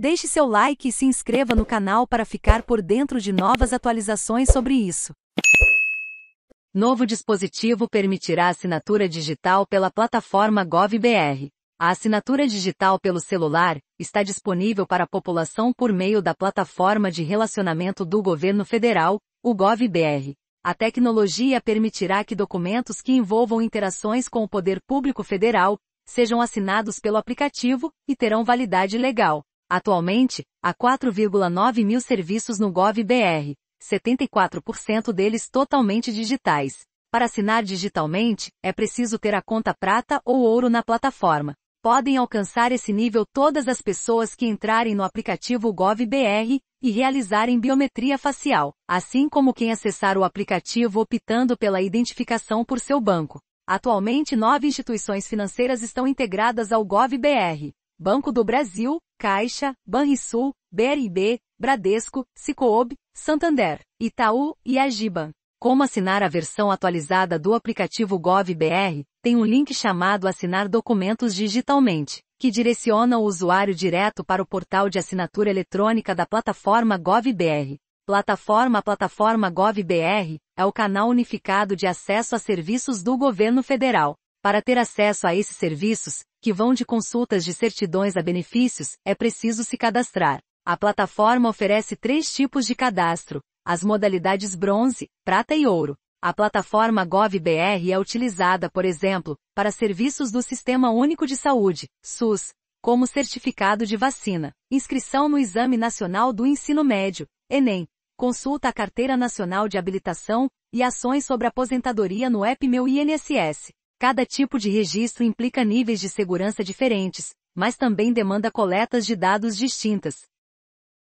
Deixe seu like e se inscreva no canal para ficar por dentro de novas atualizações sobre isso. Novo dispositivo permitirá assinatura digital pela plataforma GovBR. A assinatura digital pelo celular está disponível para a população por meio da plataforma de relacionamento do governo federal, o GovBR. A tecnologia permitirá que documentos que envolvam interações com o poder público federal sejam assinados pelo aplicativo e terão validade legal. Atualmente, há 4,9 mil serviços no GovBR, 74% deles totalmente digitais. Para assinar digitalmente, é preciso ter a conta prata ou ouro na plataforma. Podem alcançar esse nível todas as pessoas que entrarem no aplicativo GovBR e realizarem biometria facial, assim como quem acessar o aplicativo optando pela identificação por seu banco. Atualmente, nove instituições financeiras estão integradas ao GovBR: Banco do Brasil, Caixa, Banrisul, BRB, Bradesco, Sicoob, Santander, Itaú e Agiban. Como assinar a versão atualizada do aplicativo GovBR? Tem um link chamado Assinar documentos digitalmente, que direciona o usuário direto para o portal de assinatura eletrônica da plataforma GovBR. Plataforma Plataforma GovBR é o canal unificado de acesso a serviços do governo federal. Para ter acesso a esses serviços, que vão de consultas de certidões a benefícios, é preciso se cadastrar. A plataforma oferece três tipos de cadastro, as modalidades bronze, prata e ouro. A plataforma GovBR é utilizada, por exemplo, para serviços do Sistema Único de Saúde, SUS, como certificado de vacina, inscrição no Exame Nacional do Ensino Médio, ENEM, consulta à Carteira Nacional de Habilitação e ações sobre aposentadoria no app Meu INSS. Cada tipo de registro implica níveis de segurança diferentes, mas também demanda coletas de dados distintas,